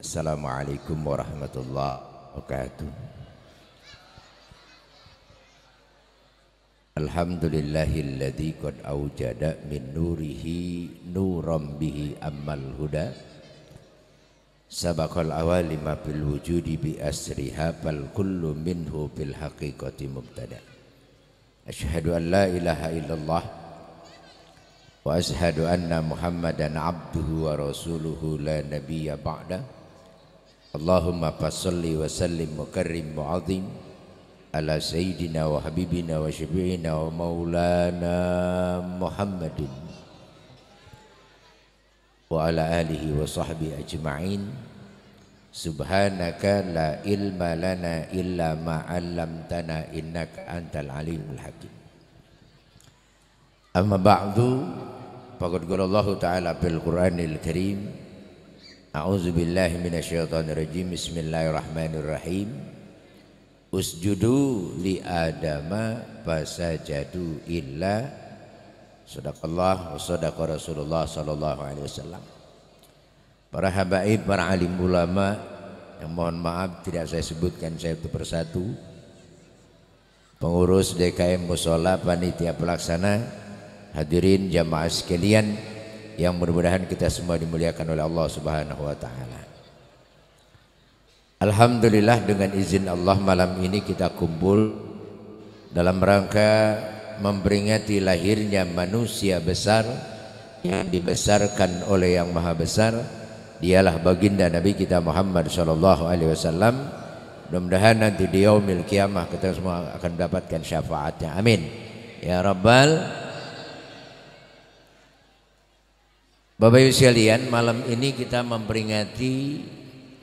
Assalamualaikum warahmatullahi wabarakatuh Alhamdulillahilladzi qad aujada min nurihi nuram bihi ammal huda Sabakal awalima bil wujudi bi asriha bal kullu minhu bil haqiqati mubtada Ashhadu an la ilaha illallah Wa ashhadu anna muhammadan abduhu wa rasuluhu la nabiyya ba'da اللهم فصل وسلم وكرم وعظم على سيدنا وحبيبنا وشفيعنا ومولانا محمد وعلى آله وصحبه أجمعين سبحانك لا علم لنا إلا ما علمتنا إنك أنت العليم الحكيم أما بعد فقد قال الله تعالى في القرآن الكريم A'udzu billahi minasyaitonir rajim. Bismillahirrahmanirrahim. Usjudu li adama fasajadu illa Sadaqallah wa sadaqa Rasulullah sallallahu alaihi wasallam. Para habaib, para alim ulama yang mohon maaf tidak saya sebutkan saya satu persatu. Pengurus DKM Musola, panitia pelaksana, hadirin jamaah sekalian, yang mudah-mudahan kita semua dimuliakan oleh Allah Subhanahu wa taala. Alhamdulillah dengan izin Allah malam ini kita kumpul dalam rangka memperingati lahirnya manusia besar yang dibesarkan oleh Yang Maha Besar. Dialah baginda Nabi kita Muhammad sallallahu alaihi wasallam. Mudah-mudahan nanti di yaumil kiamah kita semua akan mendapatkan syafaatnya. Amin. Ya Rabbal Bapak Ibu sekalian, malam ini kita memperingati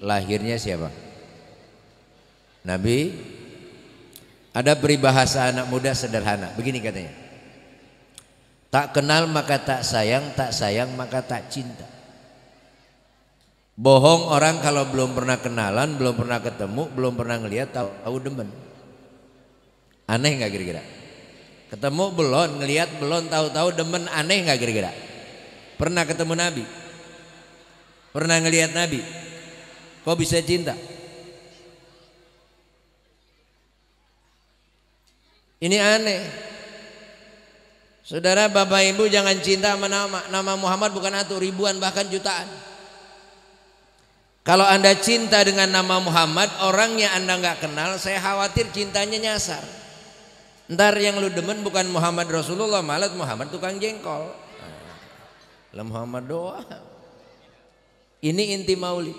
lahirnya siapa? Nabi. Ada peribahasa anak muda sederhana, begini katanya. Tak kenal maka tak sayang, tak sayang maka tak cinta. Bohong orang kalau belum pernah kenalan, belum pernah ketemu, belum pernah ngelihat, tahu, tahu demen. Aneh nggak kira-kira? Ketemu belum, ngelihat belum, tahu-tahu demen, aneh nggak kira-kira? Pernah ketemu Nabi? Pernah ngelihat Nabi? Kok bisa cinta? Ini aneh. Saudara bapak ibu jangan cinta sama nama, nama Muhammad bukan satu ribuan bahkan jutaan. Kalau anda cinta dengan nama Muhammad orangnya anda nggak kenal saya khawatir cintanya nyasar. Ntar yang lu demen bukan Muhammad Rasulullah malah Muhammad tukang jengkol. Lah Muhammad doa. Ini inti maulid.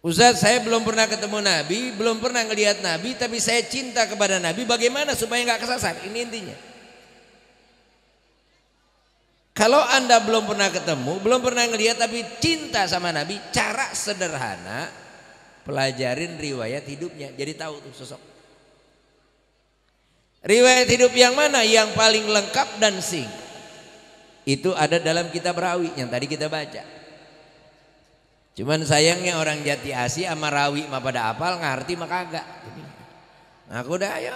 Ustaz, saya belum pernah ketemu Nabi, belum pernah ngelihat Nabi, tapi saya cinta kepada Nabi. Bagaimana supaya nggak kesasar? Ini intinya. Kalau anda belum pernah ketemu, belum pernah ngelihat, tapi cinta sama Nabi, cara sederhana pelajarin riwayat hidupnya, jadi tahu tuh sosok. Riwayat hidup yang mana yang paling lengkap dan singkat? itu ada dalam kitab rawi yang tadi kita baca cuman sayangnya orang jati asi sama rawi mah pada apal ngerti mah kagak nah aku udah ayo ya.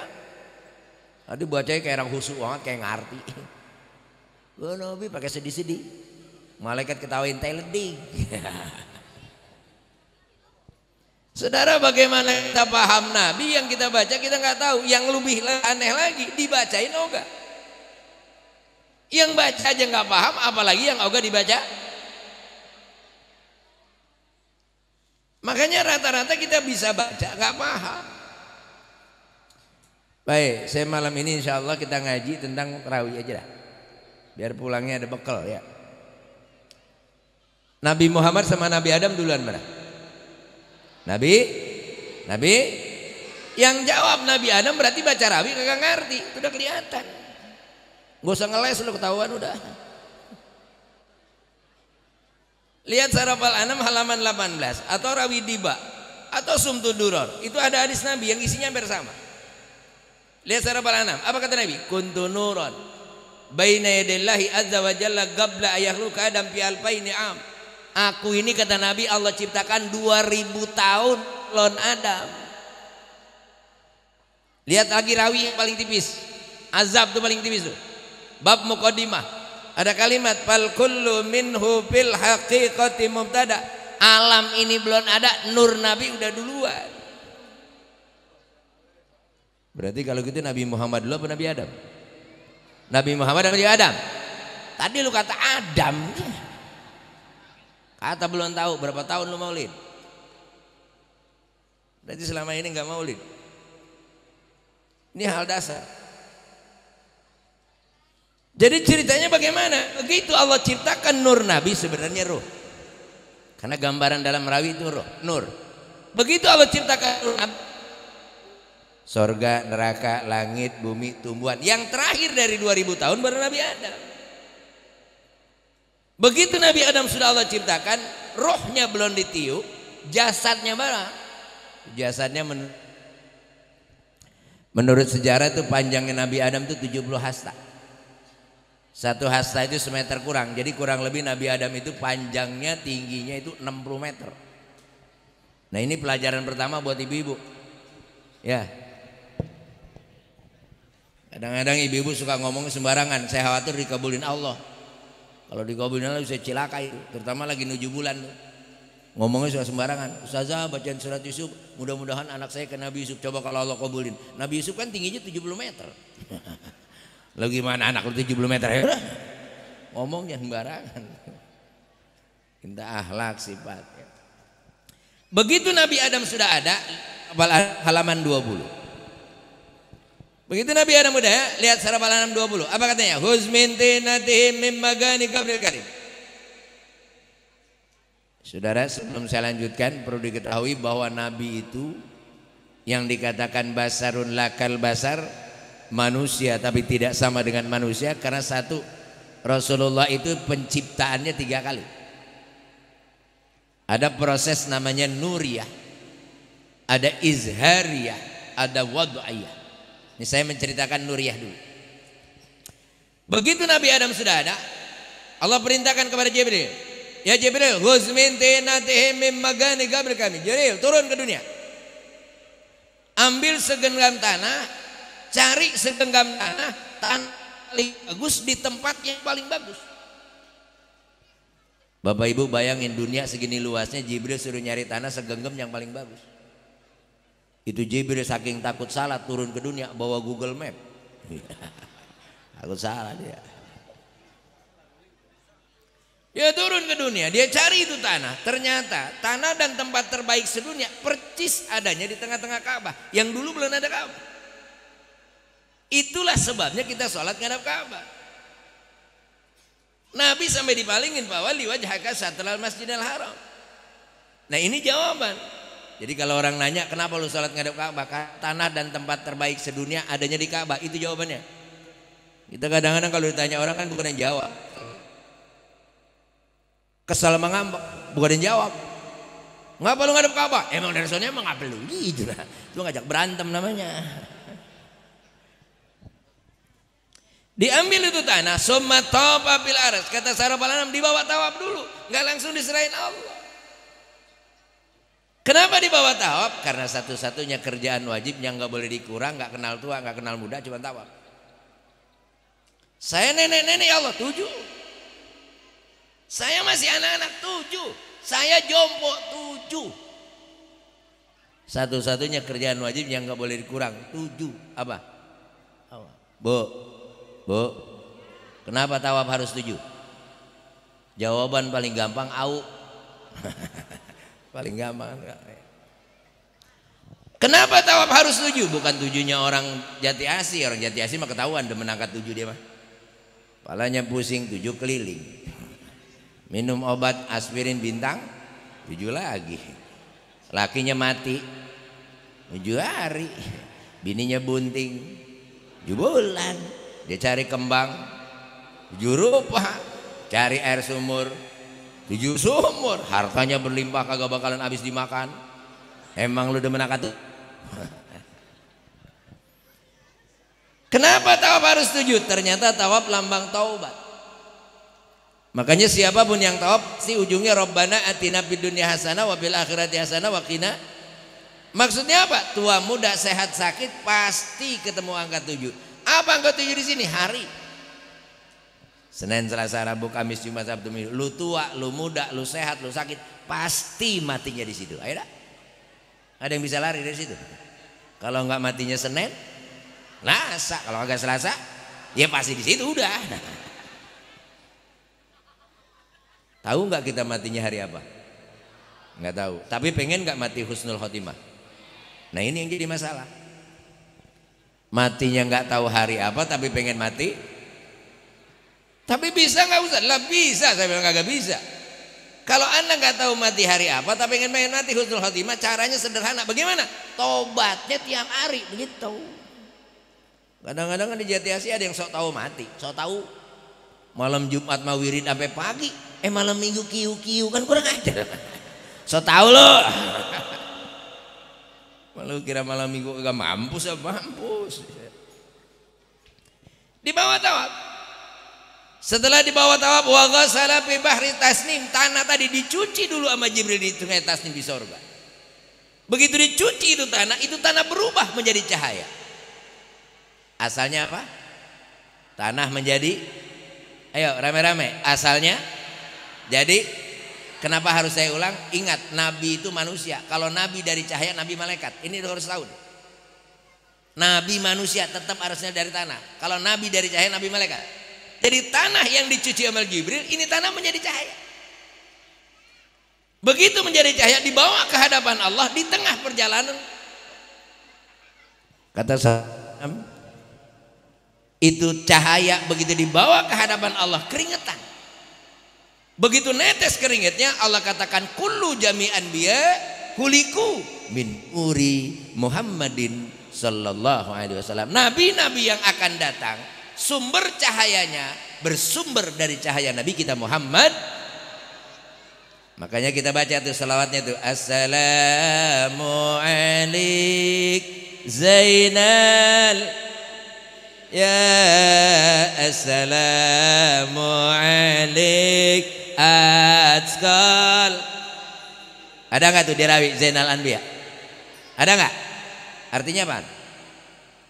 aduh bacanya kayak orang husu banget kayak ngerti gue nabi pakai sedih-sedih malaikat ketawain teleding Saudara bagaimana kita paham Nabi yang kita baca kita nggak tahu, yang lebih aneh lagi dibacain oh enggak. Yang baca aja nggak paham, apalagi yang ogah dibaca. Makanya rata-rata kita bisa baca nggak paham. Baik, saya malam ini insya Allah kita ngaji tentang rawi aja lah, Biar pulangnya ada bekal ya. Nabi Muhammad sama Nabi Adam duluan mana? Nabi? Nabi? Yang jawab Nabi Adam berarti baca rawi kagak ngerti. sudah kelihatan. Gak usah ngeles lu ketahuan udah. Lihat Sarafal Anam halaman 18 atau Rawi Diba atau Sumtu Itu ada hadis Nabi yang isinya hampir sama. Lihat Sarafal Anam, apa kata Nabi? Kuntu nuron baina yadillahi azza wajalla gabla qabla ayakhluqa adam fi ini am. Aku ini kata Nabi Allah ciptakan 2000 tahun lon Adam. Lihat lagi rawi yang paling tipis. Azab tuh paling tipis tuh bab Mukodimah ada kalimat fal kullu minhu bil haqiqati mubtada alam ini belum ada nur nabi udah duluan berarti kalau gitu Nabi Muhammad dulu apa Nabi Adam Nabi Muhammad Nabi Adam tadi lu kata Adam kata belum tahu berapa tahun lu maulid berarti selama ini nggak maulid ini hal dasar jadi ceritanya bagaimana? Begitu Allah ciptakan nur Nabi sebenarnya ruh. Karena gambaran dalam rawi itu ruh, nur. Begitu Allah ciptakan nur Nabi. Sorga, neraka, langit, bumi, tumbuhan. Yang terakhir dari 2000 tahun baru Nabi Adam. Begitu Nabi Adam sudah Allah ciptakan, rohnya belum ditiup, jasadnya mana? Jasadnya men menurut sejarah itu panjangnya Nabi Adam itu 70 hasta. Satu hasta itu semeter kurang. Jadi kurang lebih Nabi Adam itu panjangnya tingginya itu 60 meter. Nah ini pelajaran pertama buat ibu-ibu. Ya. Kadang-kadang ibu-ibu suka ngomong sembarangan. Saya khawatir dikabulin Allah. Kalau dikabulin Allah bisa celaka Terutama lagi nuju bulan. Ngomongnya suka sembarangan. Ustazah bacaan surat Yusuf. Mudah-mudahan anak saya ke Nabi Yusuf. Coba kalau Allah kabulin. Nabi Yusuf kan tingginya 70 meter. Lalu gimana anak lu 70 meter? Ya, ngomong yang barangan. Kita ahlak sifat. Begitu Nabi Adam sudah ada, halaman 20. Begitu Nabi Adam udah ya, lihat secara halaman 20. Apa katanya? Huzmin tinatihim mimmagani kabril karim. Saudara, sebelum saya lanjutkan perlu diketahui bahwa Nabi itu yang dikatakan basarun lakal basar manusia tapi tidak sama dengan manusia karena satu Rasulullah itu penciptaannya tiga kali ada proses namanya nuriyah ada izhariyah ada wad'iyah ini saya menceritakan nuriyah dulu begitu Nabi Adam sudah ada Allah perintahkan kepada Jibril ya Jibril mim magani kami Jibril turun ke dunia ambil segenggam tanah cari segenggam tanah tanah paling bagus di tempat yang paling bagus Bapak Ibu bayangin dunia segini luasnya Jibril suruh nyari tanah segenggam yang paling bagus itu Jibril saking takut salah turun ke dunia bawa Google Map takut salah dia dia turun ke dunia, dia cari itu tanah. Ternyata tanah dan tempat terbaik sedunia percis adanya di tengah-tengah Ka'bah. Yang dulu belum ada Ka'bah. Itulah sebabnya kita sholat ngadap Ka'bah. Nabi sampai dipalingin bahwa liwajhaka satral masjidil haram. Nah ini jawaban. Jadi kalau orang nanya kenapa lu sholat ngadap Ka'bah, tanah dan tempat terbaik sedunia adanya di Ka'bah, itu jawabannya. Kita kadang-kadang kalau ditanya orang kan bukan yang jawab. Kesal mengambek, bukan yang jawab. Ngapa lu ngadap Ka'bah? Emang dari sana emang apa lu gitu lah. Itu ngajak berantem namanya. Diambil itu tanah, summa tawaf bil aras. Kata Palanam dibawa tawaf dulu, nggak langsung diserahin Allah. Kenapa dibawa tawaf? Karena satu-satunya kerjaan wajib yang nggak boleh dikurang, nggak kenal tua, nggak kenal muda, cuma tawaf. Saya nenek-nenek ya Allah tujuh. Saya masih anak-anak tujuh. Saya jompo tujuh. Satu-satunya kerjaan wajib yang nggak boleh dikurang tujuh apa? Bu, Bu, kenapa tawaf harus tujuh? Jawaban paling gampang, au. paling gampang. Kenapa tawaf harus tujuh? Bukan tujuhnya orang jati asi, orang jati asi mah ketahuan udah menangkat tujuh dia mah. Palanya pusing tujuh keliling. Minum obat aspirin bintang tujuh lagi. Lakinya mati tujuh hari. Bininya bunting tujuh bulan dia cari kembang tujuh rupa cari air sumur tujuh sumur hartanya berlimpah kagak bakalan habis dimakan emang lu udah akan tuh kenapa tawaf harus tujuh ternyata tawaf lambang taubat makanya siapapun yang tawaf si ujungnya Robbana atina dunia hasana wabil akhirati hasana wakina maksudnya apa tua muda sehat sakit pasti ketemu angka tujuh apa engkau tuju di sini? Hari. Senin, Selasa, Rabu, Kamis, Jumat, Sabtu, Minggu. Lu tua, lu muda, lu sehat, lu sakit, pasti matinya di situ. Ayo Ada yang bisa lari dari situ? Kalau nggak matinya Senin, Selasa. Kalau agak Selasa, ya pasti di situ udah. Tahu nggak kita matinya hari apa? Nggak tahu. Tapi pengen nggak mati husnul khotimah? Nah ini yang jadi masalah matinya nggak tahu hari apa tapi pengen mati tapi bisa nggak usah lah bisa saya bilang nggak bisa kalau anda nggak tahu mati hari apa tapi pengen pengen mati husnul khotimah caranya sederhana bagaimana tobatnya tiap hari begitu kadang-kadang di jati asih ada yang sok tahu mati sok tahu malam Jumat mau wirid sampai pagi eh malam minggu kiu kiu kan kurang ajar sok tahu loh Malu kira malam minggu gak mampus ya mampus. bawah tawaf. Setelah dibawa tawaf wa salah fi tasnim, tanah tadi dicuci dulu sama Jibril di sungai Tasnim di sorga. Begitu dicuci itu tanah, itu tanah berubah menjadi cahaya. Asalnya apa? Tanah menjadi Ayo rame-rame. Asalnya jadi Kenapa harus saya ulang? Ingat, nabi itu manusia. Kalau nabi dari cahaya, nabi malaikat. Ini harus tahu. Nabi manusia tetap harusnya dari tanah. Kalau nabi dari cahaya, nabi malaikat. Jadi tanah yang dicuci amal Jibril, ini tanah menjadi cahaya. Begitu menjadi cahaya dibawa ke hadapan Allah di tengah perjalanan. Kata saya, itu cahaya begitu dibawa ke hadapan Allah keringetan. Begitu netes keringatnya Allah katakan kullu jami'an biya huliku min uri Muhammadin sallallahu alaihi wasallam. Nabi-nabi yang akan datang sumber cahayanya bersumber dari cahaya Nabi kita Muhammad. Makanya kita baca tuh selawatnya tuh assalamu alaik Zainal يا السلام عليك أتقال ada nggak tuh dirawi Zainal Anbiya ada nggak artinya apa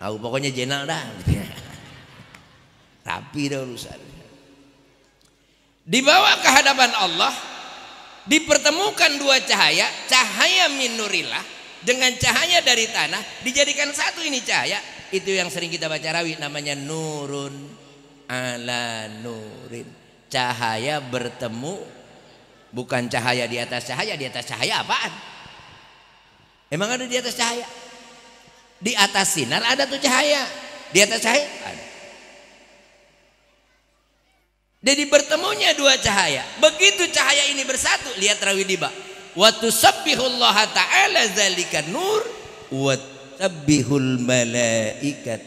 aku pokoknya Zainal dah rapi dah urusan dibawa ke hadapan Allah dipertemukan dua cahaya cahaya minurilah dengan cahaya dari tanah dijadikan satu ini cahaya itu yang sering kita baca rawi namanya nurun ala nurin. Cahaya bertemu bukan cahaya di atas cahaya, di atas cahaya apaan? Emang ada di atas cahaya? Di atas sinar ada tuh cahaya. Di atas cahaya ada. Jadi bertemunya dua cahaya. Begitu cahaya ini bersatu, lihat rawi diba. Wa tusabbihullaha ta'ala zalika nur wa tusabbihul malaikat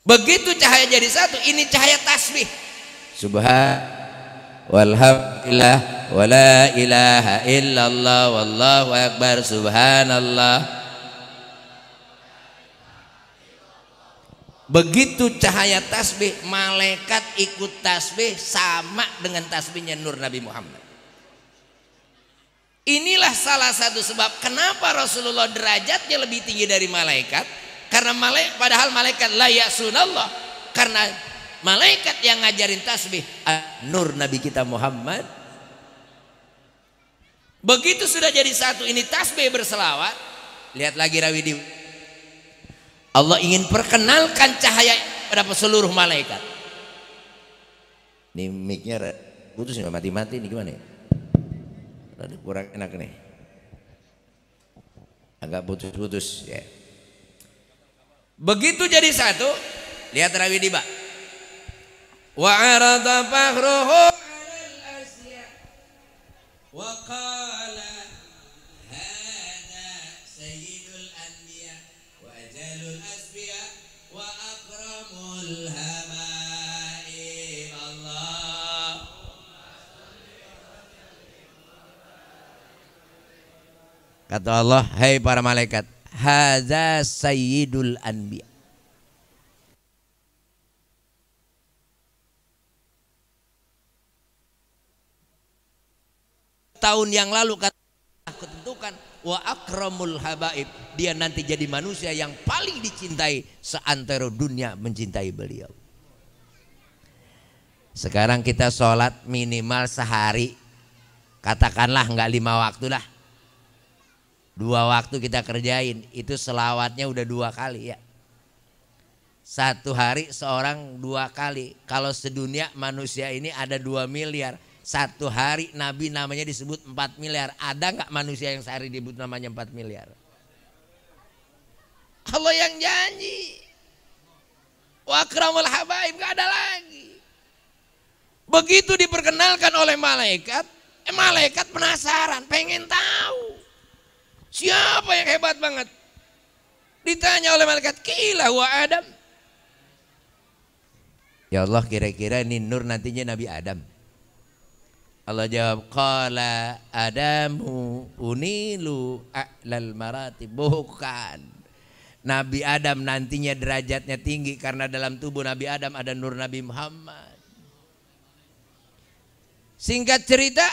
begitu cahaya jadi satu ini cahaya tasbih subhan walhamdulillah wala ilaha illallah wallahu akbar subhanallah Begitu cahaya tasbih, malaikat ikut tasbih sama dengan tasbihnya Nur Nabi Muhammad. Inilah salah satu sebab kenapa Rasulullah derajatnya lebih tinggi dari malaikat. Karena malaikat padahal malaikat layak sunallah. Karena malaikat yang ngajarin tasbih nur Nabi kita Muhammad. Begitu sudah jadi satu ini tasbih berselawat. Lihat lagi rawi di Allah ingin perkenalkan cahaya pada seluruh malaikat. Ini micnya putus mati-mati ini gimana ya? Tadi kurang enak nih. Agak putus-putus ya. Begitu jadi satu, lihat rawi di bak. Wa arada fahruhu 'alal asya. Wa Kata Allah, "Hai hey para malaikat, haza sayyidul anbiya." Tahun yang lalu kata ketentukan wa akramul habaib dia nanti jadi manusia yang paling dicintai seantero dunia mencintai beliau sekarang kita sholat minimal sehari katakanlah nggak lima waktu lah Dua waktu kita kerjain itu selawatnya udah dua kali ya. Satu hari seorang dua kali. Kalau sedunia manusia ini ada dua miliar. Satu hari Nabi namanya disebut empat miliar. Ada nggak manusia yang sehari disebut namanya empat miliar? Allah yang janji. Wakramul habaib gak ada lagi. Begitu diperkenalkan oleh malaikat, eh, malaikat penasaran, pengen tahu. Siapa yang hebat banget? Ditanya oleh malaikat, "Kila wa Adam." Ya Allah, kira-kira ini nur nantinya Nabi Adam. Allah jawab, kala Adamu unilu a'lal marati Bukan. Nabi Adam nantinya derajatnya tinggi karena dalam tubuh Nabi Adam ada nur Nabi Muhammad. Singkat cerita,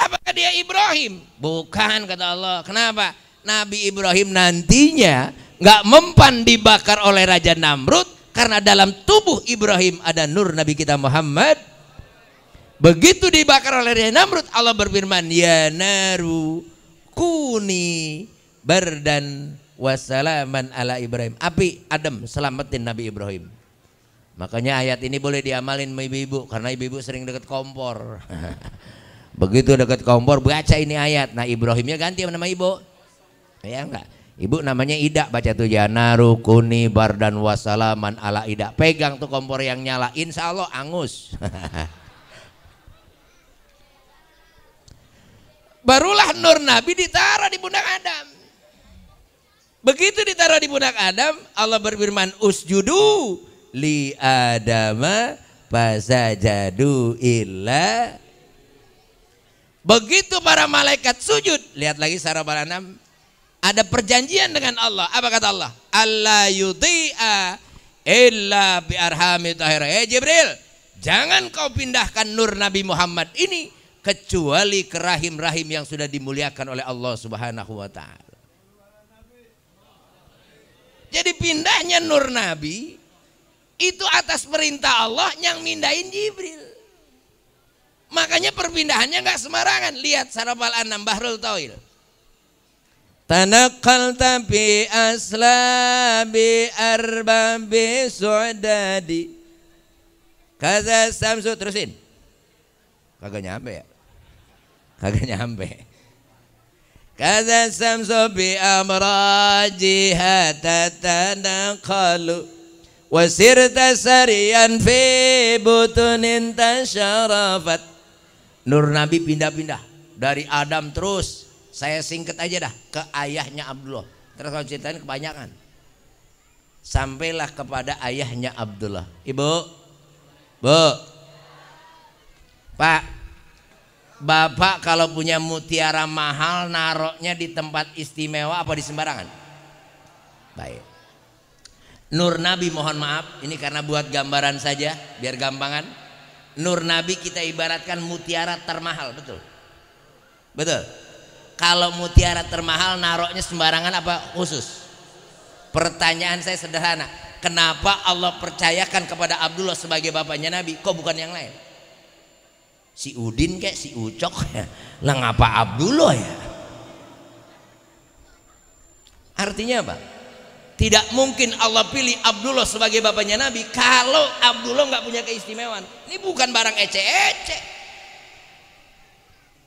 Apakah dia Ibrahim? Bukan kata Allah. Kenapa? Nabi Ibrahim nantinya nggak mempan dibakar oleh Raja Namrud karena dalam tubuh Ibrahim ada nur Nabi kita Muhammad. Begitu dibakar oleh Raja Namrud Allah berfirman, "Ya naru kuni dan wassalaman ala Ibrahim." Api adem selamatin Nabi Ibrahim. Makanya ayat ini boleh diamalin ibu-ibu karena ibu-ibu sering deket kompor. Begitu dekat kompor baca ini ayat. Nah Ibrahimnya ganti nama ibu. Ya enggak? Ibu namanya Ida baca tuh jana rukuni bardan wasalaman ala Ida. Pegang tuh kompor yang nyala. Insya Allah angus. Barulah nur Nabi ditaruh di pundak Adam. Begitu ditaruh di pundak Adam, Allah berfirman usjudu li Adama fasajadu illa Begitu para malaikat sujud, lihat lagi Sarah Baranam, ada perjanjian dengan Allah. Apa kata Allah? Allah yuti'a illa bi arhami tahira. Eh Jibril, jangan kau pindahkan nur Nabi Muhammad ini kecuali ke rahim-rahim yang sudah dimuliakan oleh Allah Subhanahu wa taala. Jadi pindahnya nur Nabi itu atas perintah Allah yang mindahin Jibril. Makanya perpindahannya nggak sembarangan. Lihat sarafal anam bahrul tawil. Tanakal tapi aslabi arbabi suadadi. Kaza samsu terusin Kagak nyampe ya Kagak nyampe Kaza samsu bi amrajiha tanakalu wasir sarian fi butunin tasyarafat Nur Nabi pindah-pindah dari Adam terus. Saya singkat aja dah ke ayahnya Abdullah. Terus kalau ceritain kebanyakan. Sampailah kepada ayahnya Abdullah. Ibu, bu, pak, bapak kalau punya mutiara mahal naroknya di tempat istimewa apa di sembarangan? Baik. Nur Nabi mohon maaf, ini karena buat gambaran saja biar gampangan. Nur Nabi kita ibaratkan mutiara termahal, betul? Betul. Kalau mutiara termahal naroknya sembarangan apa khusus? Pertanyaan saya sederhana, kenapa Allah percayakan kepada Abdullah sebagai bapaknya Nabi? Kok bukan yang lain? Si Udin kayak si Ucok ya. Lah ngapa Abdullah ya? Artinya apa? Tidak mungkin Allah pilih Abdullah sebagai bapaknya Nabi kalau Abdullah nggak punya keistimewaan. Ini bukan barang ece-ece.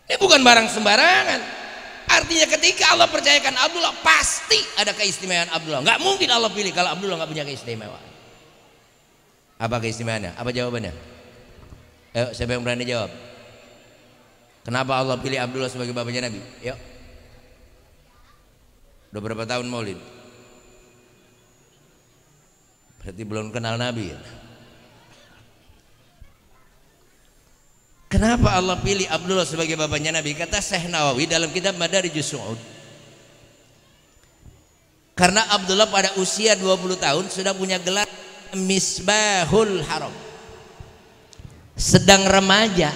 Ini bukan barang sembarangan. Artinya ketika Allah percayakan Abdullah pasti ada keistimewaan Abdullah. Nggak mungkin Allah pilih kalau Abdullah nggak punya keistimewaan. Apa keistimewaannya? Apa jawabannya? Ayo, siapa yang berani jawab? Kenapa Allah pilih Abdullah sebagai bapaknya Nabi? Yuk. Udah berapa tahun Maulid? Berarti belum kenal Nabi ya. Kenapa Allah pilih Abdullah sebagai bapaknya Nabi? Kata Syekh Nawawi dalam kitab Madarijus Jusu'ud Karena Abdullah pada usia 20 tahun sudah punya gelar Misbahul Haram. Sedang remaja,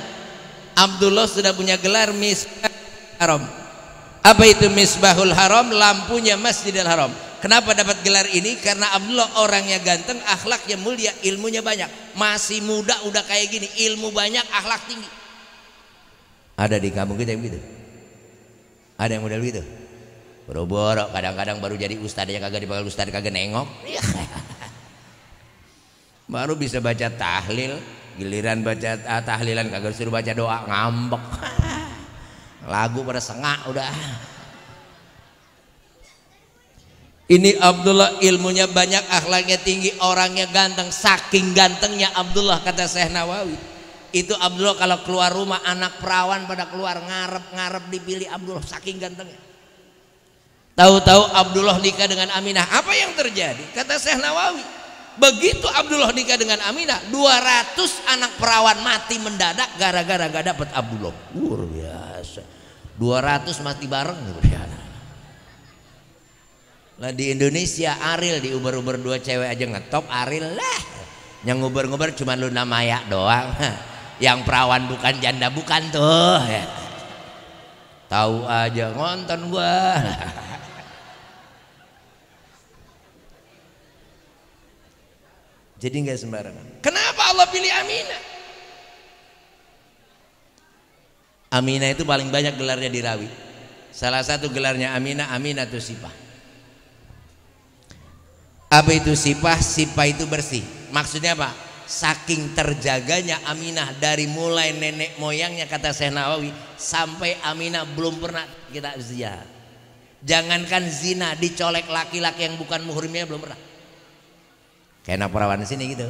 Abdullah sudah punya gelar Misbahul Haram. Apa itu Misbahul Haram? Lampunya Masjidil Haram Kenapa dapat gelar ini? Karena Abdullah orangnya ganteng, akhlaknya mulia, ilmunya banyak. Masih muda udah kayak gini, ilmu banyak, akhlak tinggi. Ada di kampung kita yang begitu? Ada yang model begitu, Boro-boro, kadang-kadang baru jadi ustad yang kagak dipanggil ustad kagak nengok. baru bisa baca tahlil, giliran baca ah, tahlilan kagak suruh baca doa ngambek. Lagu pada sengak udah. Ini Abdullah ilmunya banyak, akhlaknya tinggi, orangnya ganteng, saking gantengnya Abdullah kata Syekh Nawawi. Itu Abdullah kalau keluar rumah anak perawan pada keluar ngarep-ngarep dipilih Abdullah saking gantengnya. Tahu-tahu Abdullah nikah dengan Aminah. Apa yang terjadi? Kata Syekh Nawawi. Begitu Abdullah nikah dengan Aminah, 200 anak perawan mati mendadak gara-gara gak dapat Abdullah. Luar biasa. 200 mati bareng luar biasa lah di Indonesia Aril di uber-uber dua cewek aja ngetop Aril lah yang uber-uber cuma Luna Maya doang yang perawan bukan janda bukan tuh tahu aja ngonton gua jadi nggak sembarangan kenapa Allah pilih Aminah Aminah itu paling banyak gelarnya di rawi salah satu gelarnya Aminah Aminah tuh sifah apa itu sipah? Sipah itu bersih. Maksudnya apa? Saking terjaganya Aminah dari mulai nenek moyangnya kata Syekh Nawawi sampai Aminah belum pernah kita zia Jangankan zina dicolek laki-laki yang bukan muhrimnya belum pernah. Kayak anak perawan sini gitu.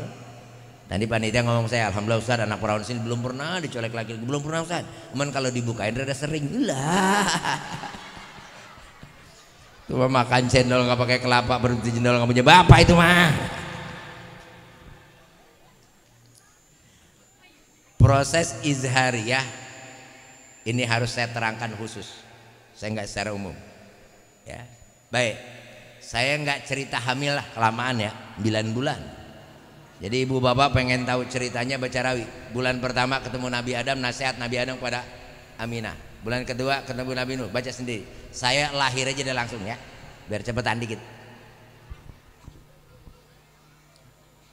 Tadi panitia ngomong saya, alhamdulillah Ustaz anak perawan sini belum pernah dicolek laki-laki, belum pernah Ustaz. Cuman kalau dibukain rada sering. Lah. Cuma makan cendol nggak pakai kelapa berhenti cendol nggak punya bapak itu mah. Proses izhariyah ini harus saya terangkan khusus. Saya nggak secara umum. Ya, baik. Saya nggak cerita hamil lah kelamaan ya, 9 bulan. Jadi ibu bapak pengen tahu ceritanya baca rawi. Bulan pertama ketemu Nabi Adam, nasihat Nabi Adam kepada Aminah bulan kedua ketemu Nabi Nuh baca sendiri saya lahir aja deh langsung ya biar cepetan dikit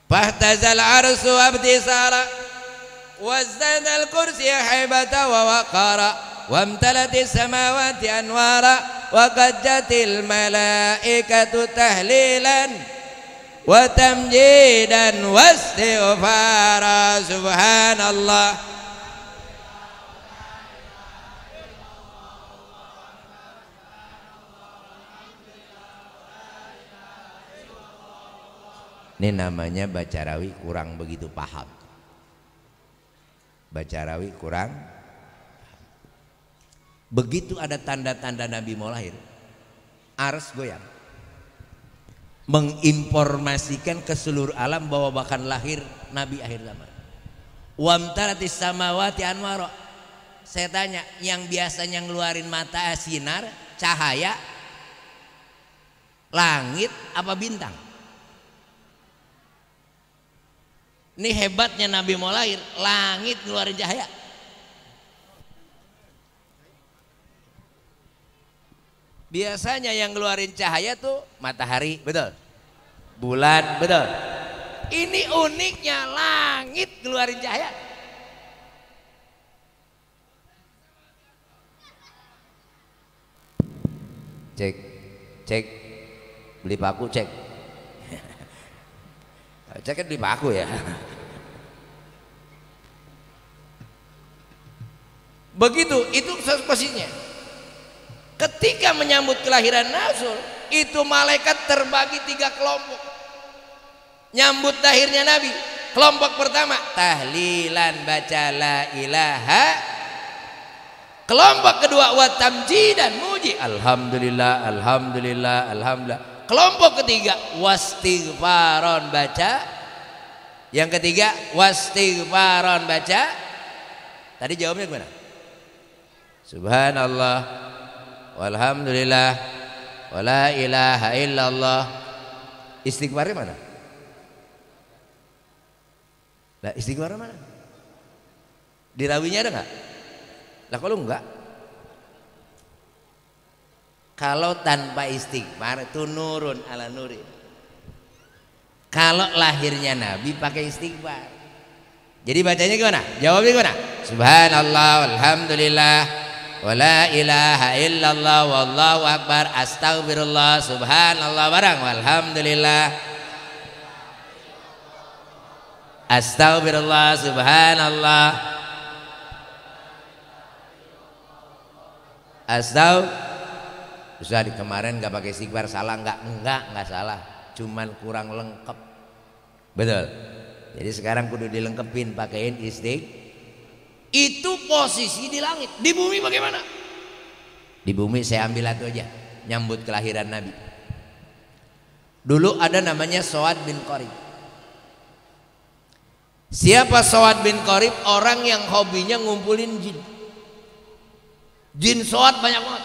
fahtazal arsu haibata wa waqara Wa amtalati samawati anwara Wa qajatil malaikatu tahlilan Wa tamjidan Subhanallah Ini namanya Bacarawi kurang begitu paham. Bacarawi kurang Begitu ada tanda-tanda Nabi mau lahir, Ars goyang. Menginformasikan ke seluruh alam bahwa bahkan lahir Nabi akhir zaman. Wamtaratis samawati anwaro. Saya tanya, yang biasanya ngeluarin mata sinar, cahaya, langit apa bintang? Ini hebatnya Nabi mau lahir, langit ngeluarin cahaya. Biasanya yang ngeluarin cahaya tuh matahari, betul? Bulan, betul? Ini uniknya langit ngeluarin cahaya. Cek, cek, beli paku cek jaket di aku ya begitu itu posisinya ketika menyambut kelahiran Rasul itu malaikat terbagi tiga kelompok nyambut lahirnya Nabi kelompok pertama tahlilan baca la ilaha kelompok kedua wa tamjidan muji alhamdulillah alhamdulillah alhamdulillah Kelompok ketiga wastighfaron baca. Yang ketiga wastighfaron baca. Tadi jawabnya gimana? Subhanallah walhamdulillah wala ilaha illallah. Istighfarnya mana? Nah, istighfarnya mana? Di rawinya ada nggak? Lah kalau enggak, kalau tanpa istighfar itu nurun ala nuri. Kalau lahirnya Nabi pakai istighfar. Jadi bacanya gimana? Jawabnya gimana? Subhanallah, alhamdulillah, wala ilaha illallah, wallahu akbar, astagfirullah, subhanallah barang, alhamdulillah, Astagfirullah, subhanallah. Astagfirullah di kemarin nggak pakai istighfar salah nggak enggak nggak salah cuman kurang lengkap betul jadi sekarang kudu dilengkepin pakaiin istiq itu posisi di langit di bumi bagaimana di bumi saya ambil itu aja nyambut kelahiran Nabi dulu ada namanya Soad bin korib siapa Soad bin Korib? orang yang hobinya ngumpulin jin jin Soad banyak banget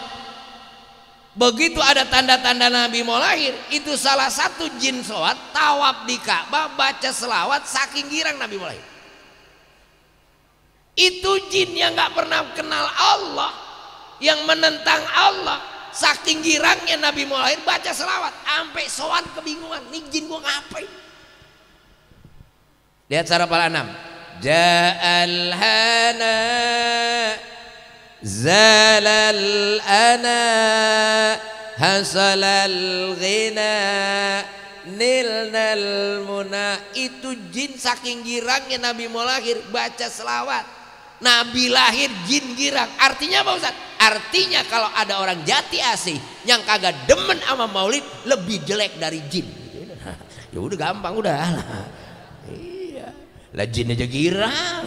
Begitu ada tanda-tanda Nabi mau lahir, itu salah satu jin sholat tawab di Ka'bah, baca selawat, saking girang Nabi mau lahir. Itu jin yang nggak pernah kenal Allah, yang menentang Allah, saking girangnya Nabi mau lahir, baca selawat, sampai sholat kebingungan, nih jin gua ngapain? Lihat cara para enam. Ja'alhana زال الأنا حصل الغنى نلنا muna itu jin saking girangnya Nabi mau lahir baca selawat Nabi lahir jin girang artinya apa Ustaz? artinya kalau ada orang jati asih yang kagak demen sama maulid lebih jelek dari jin ya udah gampang udah iya lah jin aja girang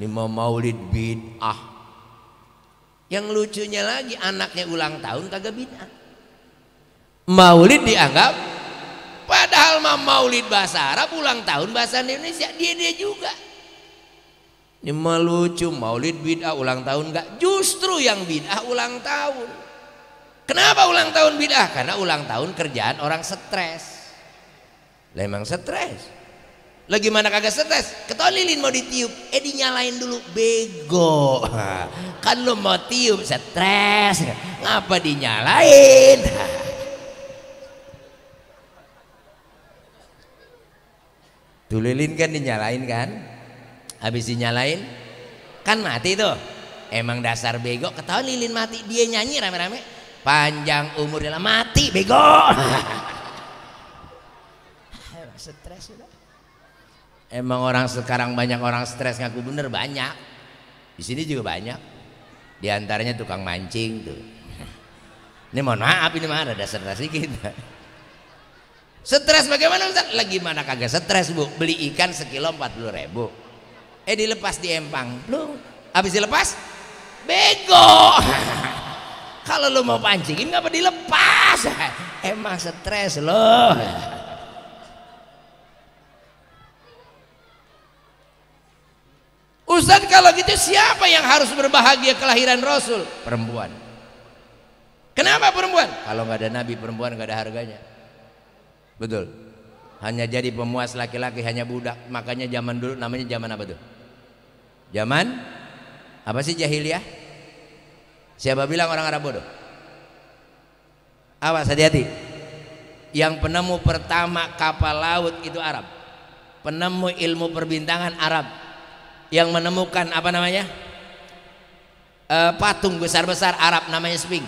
ini mau maulid ah yang lucunya lagi anaknya ulang tahun kagak bid'ah. Maulid dianggap padahal mah maulid bahasa Arab ulang tahun bahasa Indonesia dia dia juga. Ini mah lucu maulid bid'ah ulang tahun enggak justru yang bid'ah ulang tahun. Kenapa ulang tahun bid'ah? Karena ulang tahun kerjaan orang stres. Lah emang stres. Lo gimana kagak stres? Ketua lilin mau ditiup, eh dinyalain dulu, bego. Kan lo mau tiup stres, ngapa dinyalain? Tuh lilin kan dinyalain kan? Habis dinyalain, kan mati tuh. Emang dasar bego, ketahuan lilin mati, dia nyanyi rame-rame. Panjang umur dalam mati, bego. Stres sudah. Emang orang sekarang banyak orang stres ngaku bener banyak. Di sini juga banyak. Di antaranya tukang mancing tuh. Ini mohon maaf ini mah ada dasar-dasar sedikit. Stres bagaimana Ustaz? Lagi mana kagak stres bu? Beli ikan sekilo 40 ribu. Eh dilepas di empang. Belum. Habis dilepas? Bego. Kalau lu mau pancingin ngapa dilepas? Emang stres loh. Ustadz kalau gitu siapa yang harus berbahagia kelahiran Rasul? Perempuan. Kenapa perempuan? Kalau nggak ada Nabi perempuan nggak ada harganya. Betul. Hanya jadi pemuas laki-laki hanya budak. Makanya zaman dulu namanya zaman apa tuh? Zaman apa sih jahiliyah? Siapa bilang orang Arab bodoh? Awas hati-hati. Yang penemu pertama kapal laut itu Arab. Penemu ilmu perbintangan Arab yang menemukan apa namanya e, patung besar-besar Arab namanya Sphinx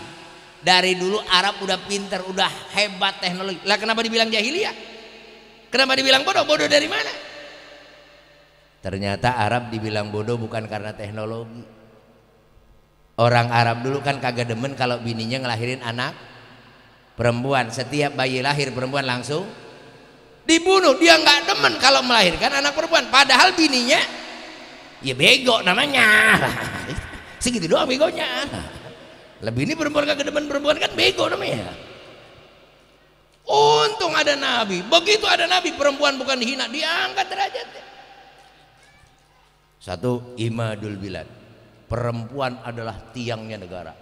dari dulu Arab udah pinter udah hebat teknologi lah kenapa dibilang jahiliyah kenapa dibilang bodoh bodoh dari mana ternyata Arab dibilang bodoh bukan karena teknologi orang Arab dulu kan kagak demen kalau bininya ngelahirin anak perempuan setiap bayi lahir perempuan langsung dibunuh dia nggak demen kalau melahirkan anak perempuan padahal bininya ya bego namanya segitu doang begonya lebih ini perempuan ke depan perempuan kan bego namanya untung ada nabi begitu ada nabi perempuan bukan dihina diangkat derajatnya satu imadul bilad perempuan adalah tiangnya negara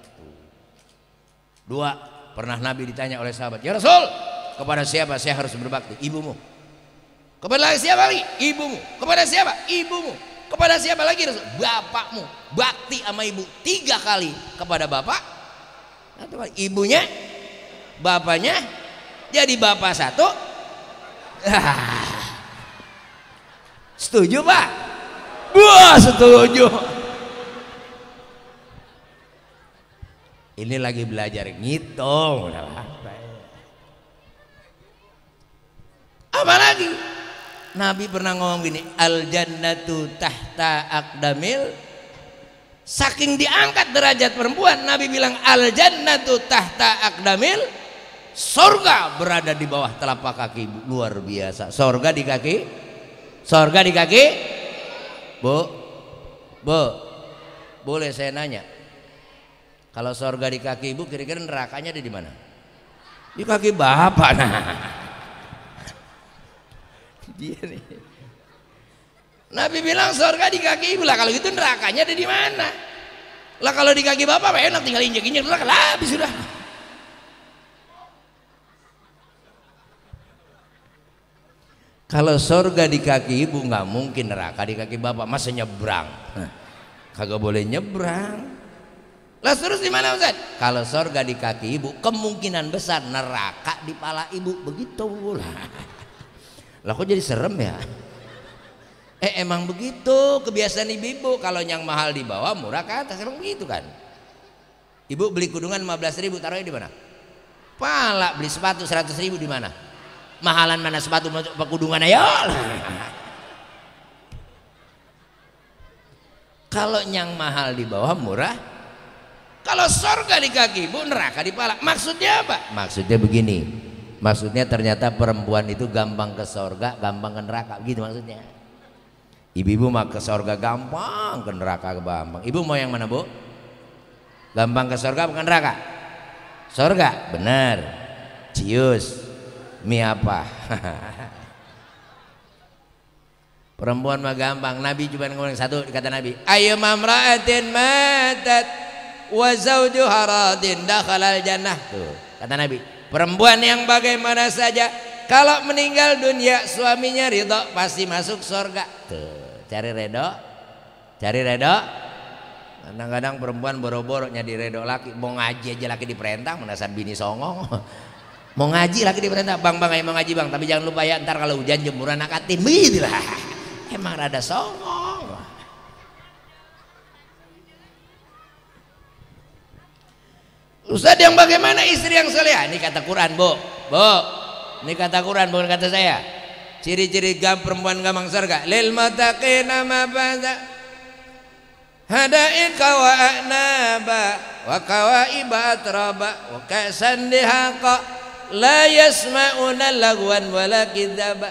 dua pernah nabi ditanya oleh sahabat ya rasul kepada siapa saya harus berbakti ibumu kepada siapa lagi ibumu kepada siapa ibumu kepada siapa lagi Rasul? Bapakmu bakti sama ibu tiga kali kepada bapak ibunya bapaknya jadi bapak satu setuju pak? wah setuju ini lagi belajar ngitung apa lagi Nabi pernah ngomong gini, al jannatu tahta akdamil Saking diangkat derajat perempuan, Nabi bilang al jannatu tahta akdamil Sorga berada di bawah telapak kaki luar biasa. Sorga di kaki, sorga di kaki. Bu, bu, boleh saya nanya? Kalau sorga di kaki ibu, kira-kira nerakanya ada di mana? Di kaki bapak nah dia nih. Nabi bilang surga di kaki ibu lah kalau gitu nerakanya ada di mana? Lah kalau di kaki bapak apa enak tinggal injek injek lah habis sudah. Kalau surga di kaki ibu nggak mungkin neraka di kaki bapak masa nyebrang. kagak boleh nyebrang. Lah terus di mana Ustaz? Kalau surga di kaki ibu, kemungkinan besar neraka di pala ibu. Begitu lah. Lah kok jadi serem ya? Eh emang begitu kebiasaan ibu-ibu kalau yang mahal di bawah murah ke atas emang begitu kan? Ibu beli kudungan 15 ribu taruhnya di mana? Pala beli sepatu 100 ribu di mana? Mahalan mana sepatu kudungan ayo? kalau yang mahal di bawah murah kalau sorga di kaki bu neraka di pala maksudnya apa maksudnya begini Maksudnya ternyata perempuan itu gampang ke sorga, gampang ke neraka, gitu maksudnya. Ibu-ibu mah ke sorga gampang, ke neraka gampang. Ibu mau yang mana bu? Gampang ke sorga bukan neraka? Sorga, benar. Cius, mie apa? Perempuan mah gampang. Nabi cuma ngomong satu kata Nabi. Ayo mamraatin matat wa zawjuha radin dakhala jannah. Tuh, kata Nabi Perempuan yang bagaimana saja kalau meninggal dunia suaminya ridho pasti masuk surga. Tuh, cari redo, cari redo. Kadang-kadang perempuan boro-boro nyari redo laki, mau ngaji aja laki diperintah, menasan bini songong. Mau ngaji laki diperintah, bang bang ayo ngaji bang, tapi jangan lupa ya ntar kalau hujan jemuran nakatin, lah. Emang rada songong. Ustaz yang bagaimana istri yang soleh? Ah, ini kata Quran, Bu. Bu. Ini kata Quran bukan kata saya. Ciri-ciri gam perempuan gampang surga. Lil mataqina mabada. Hadaika wa anaba wa kawaiba atraba wa ka'san dihaqa la yasma'una lagwan wala kidaba.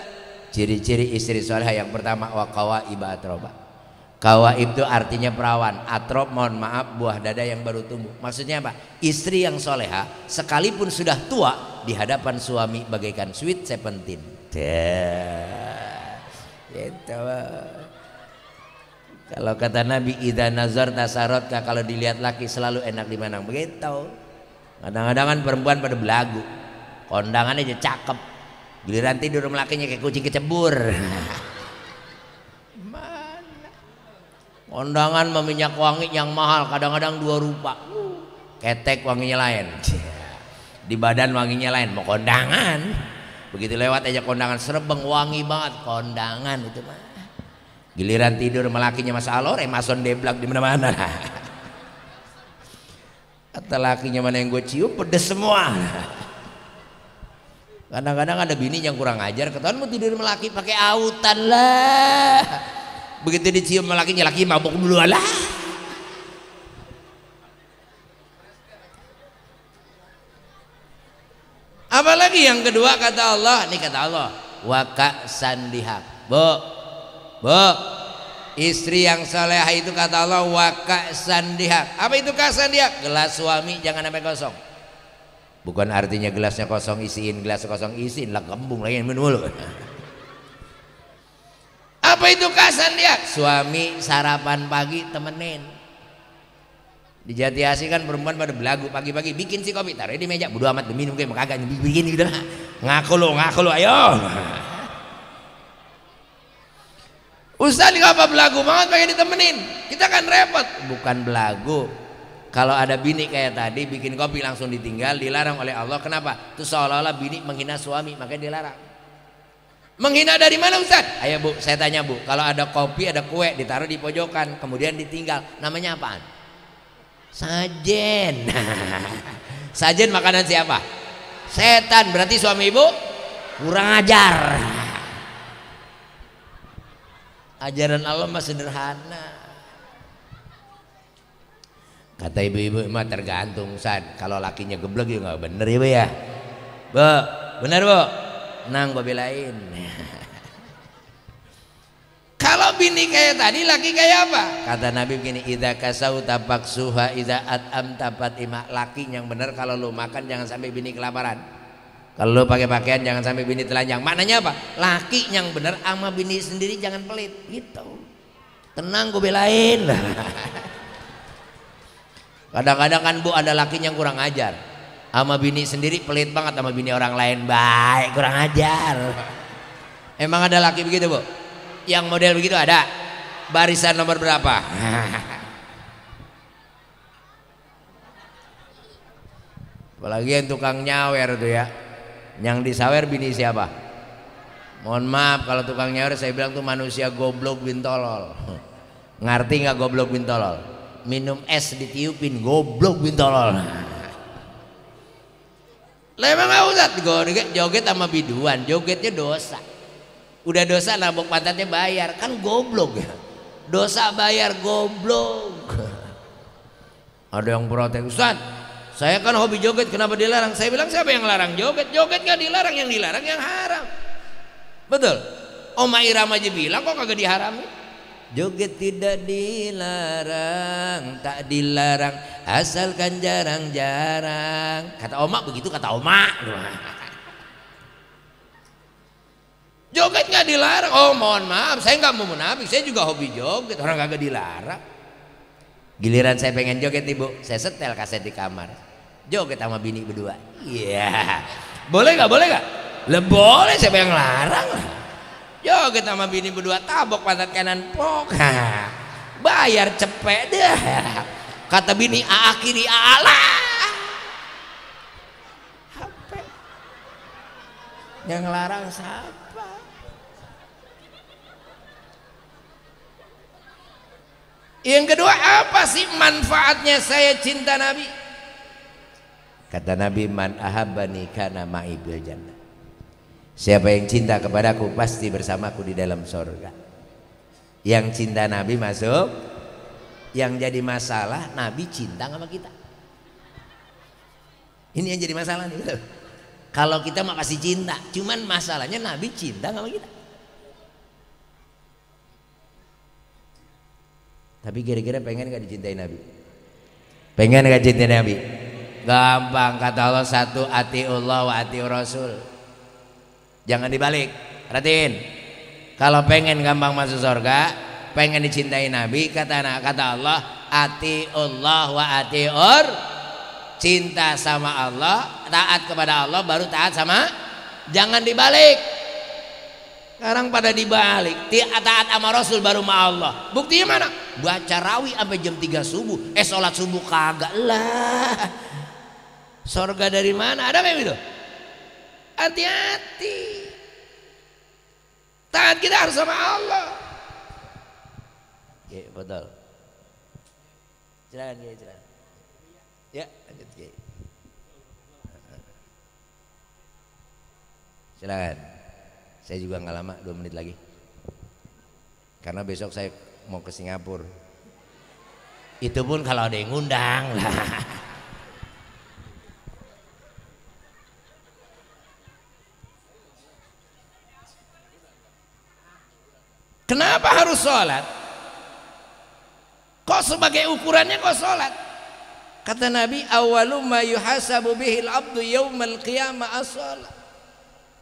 Ciri-ciri istri soleh yang pertama wa kawaiba atraba Kawa itu artinya perawan, atrop mohon maaf buah dada yang baru tumbuh. Maksudnya apa? Istri yang soleha sekalipun sudah tua di hadapan suami bagaikan sweet seventeen. Gitu. Kalau kata Nabi Ida Nazar Tasarot kalau dilihat laki selalu enak mana begitu. Kadang-kadang kan perempuan pada belagu, kondangannya aja cakep, giliran tidur melakinya kayak kucing kecebur. Kondangan meminyak wangi yang mahal, kadang-kadang dua rupa. Ketek wanginya lain. Di badan wanginya lain, mau kondangan. Begitu lewat aja kondangan serbeng wangi banget, kondangan itu mah. Giliran tidur melakinya Mas Alor, Emason eh, deblak di mana-mana. Atau lakinya mana yang gue cium pedes semua. Kadang-kadang ada bini yang kurang ajar, ketahuan mau tidur melaki pakai autan lah begitu dicium lakinya laki mabuk dulu alah apalagi yang kedua kata Allah ini kata Allah waka sandihak bu bu istri yang soleha itu kata Allah waka sandihak apa itu dia gelas suami jangan sampai kosong bukan artinya gelasnya kosong isiin gelas kosong isiin lah kembung lagi minum apa itu kasan dia suami sarapan pagi temenin di jati asih kan perempuan pada belagu pagi-pagi bikin si kopi taruh di meja bodo amat diminum kayak kagak bikin gitu lah ngaku lo ngaku lo ayo Ustaz apa belagu banget pengen ditemenin kita kan repot bukan belagu kalau ada bini kayak tadi bikin kopi langsung ditinggal dilarang oleh Allah kenapa itu seolah-olah bini menghina suami makanya dilarang Menghina dari mana Ustaz? Ayo Bu, saya tanya Bu, kalau ada kopi, ada kue ditaruh di pojokan, kemudian ditinggal, namanya apaan? Sajen. Sajen makanan siapa? Setan. Berarti suami Ibu kurang ajar. Ajaran Allah mah sederhana. Kata ibu-ibu mah tergantung San. Kalau lakinya geblek ya nggak bener ya Bu ya. Bu, bener Bu? nang gue lain kalau bini kayak tadi laki kayak apa kata nabi begini idha kasau tapak suha idha atam tapat ima laki yang benar kalau lu makan jangan sampai bini kelaparan kalau lu pakai pakaian jangan sampai bini telanjang maknanya apa laki yang benar ama bini sendiri jangan pelit gitu tenang gue belain kadang-kadang kan bu ada laki yang kurang ajar sama bini sendiri pelit banget sama bini orang lain baik kurang ajar emang ada laki begitu bu yang model begitu ada barisan nomor berapa apalagi yang tukang nyawer tuh ya yang disawer bini siapa mohon maaf kalau tukang nyawer saya bilang tuh manusia goblok bintolol. ngerti nggak goblok bintolol? minum es ditiupin goblok bintolol. lah emang gak usah joget, joget sama biduan jogetnya dosa udah dosa nabok pantatnya bayar kan goblok ya dosa bayar goblok ada yang protes Ustaz saya kan hobi joget kenapa dilarang saya bilang siapa yang larang joget joget gak dilarang yang dilarang yang haram betul Oma Irama aja bilang kok kagak diharamin? Joget tidak dilarang, tak dilarang, asalkan jarang-jarang. Kata Oma begitu kata Oma. Joget nggak dilarang. Oh mohon maaf, saya nggak mau munafik. Saya juga hobi joget. Orang kagak dilarang. Giliran saya pengen joget ibu, saya setel kaset di kamar. Joget sama bini berdua. Iya. Yeah. Boleh nggak? Boleh nggak? Leboleh, boleh. Siapa yang larang? Lah joget sama bini berdua tabok pantat kanan pok ha. bayar cepet deh kata bini akhiri kiri aa yang larang siapa yang kedua apa sih manfaatnya saya cinta Nabi kata Nabi man ahabani kana ma'ibil jannah Siapa yang cinta kepadaku pasti bersamaku di dalam sorga. Yang cinta Nabi masuk, yang jadi masalah Nabi cinta sama kita. Ini yang jadi masalah nih. Loh. Kalau kita mah pasti cinta, cuman masalahnya Nabi cinta sama kita. Tapi kira-kira pengen gak dicintai Nabi? Pengen gak dicintai Nabi? Gampang kata Allah satu ati Allah wa ati Rasul jangan dibalik perhatiin kalau pengen gampang masuk surga pengen dicintai Nabi kata kata Allah ati Allah wa ati or cinta sama Allah taat kepada Allah baru taat sama jangan dibalik sekarang pada dibalik taat sama Rasul baru sama Allah buktinya mana baca rawi sampai jam 3 subuh eh sholat subuh kagak lah sorga dari mana ada nggak gitu Hati-hati. Taat kita harus sama Allah. Ya, betul. Silakan Kiai, Ya, lanjut ya Silakan. Saya juga nggak lama, dua menit lagi. Karena besok saya mau ke Singapura. Itu pun kalau ada yang ngundang lah. Kenapa harus sholat? Kok sebagai ukurannya kok sholat? Kata Nabi, awalu ma yuhasabu bihil abdu yaumal qiyamah as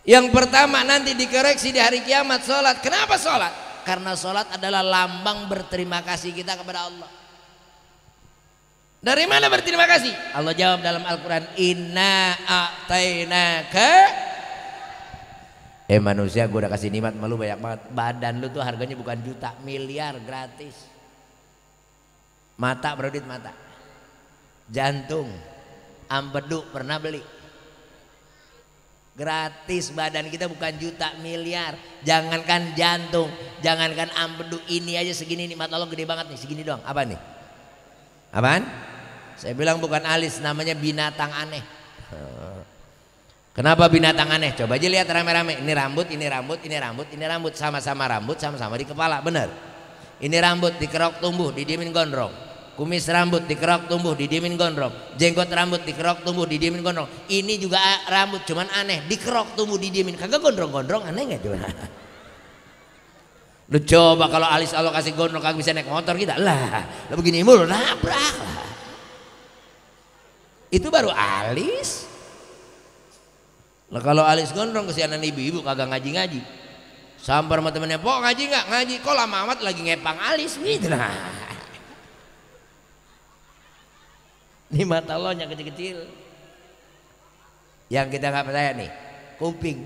Yang pertama nanti dikoreksi di hari kiamat sholat. Kenapa sholat? Karena sholat adalah lambang berterima kasih kita kepada Allah. Dari mana berterima kasih? Allah jawab dalam Al-Quran, Inna a'tainaka Eh manusia gue udah kasih nikmat malu banyak banget. Badan lu tuh harganya bukan juta, miliar gratis. Mata berudit mata. Jantung, Ampedu pernah beli. Gratis badan kita bukan juta miliar. Jangankan jantung, jangankan ampedu ini aja segini nih mata lo gede banget nih, segini doang. Apa nih? Apaan? Saya bilang bukan alis, namanya binatang aneh. Kenapa binatang aneh? Coba aja lihat rame-rame. Ini rambut, ini rambut, ini rambut, ini rambut, sama-sama rambut, sama-sama di kepala, benar. Ini rambut dikerok tumbuh, didiemin gondrong. Kumis rambut dikerok tumbuh, didiemin gondrong. Jenggot rambut dikerok tumbuh, didiemin gondrong. Ini juga rambut cuman aneh, dikerok tumbuh, didiemin. Kagak gondrong-gondrong aneh nggak cuman. Lu coba kalau alis Allah kasih gondrong kagak bisa naik motor kita. Lah, lah begini mulu nabrak. Itu baru alis. Lah kalau alis gondrong kesianan ibu-ibu kagak ngaji-ngaji. Sampar sama temennya, "Pok, ngaji nggak Ngaji. Kok lama amat lagi ngepang alis gitu nah. Ini mata lo yang kecil-kecil. Yang kita nggak percaya nih, kuping.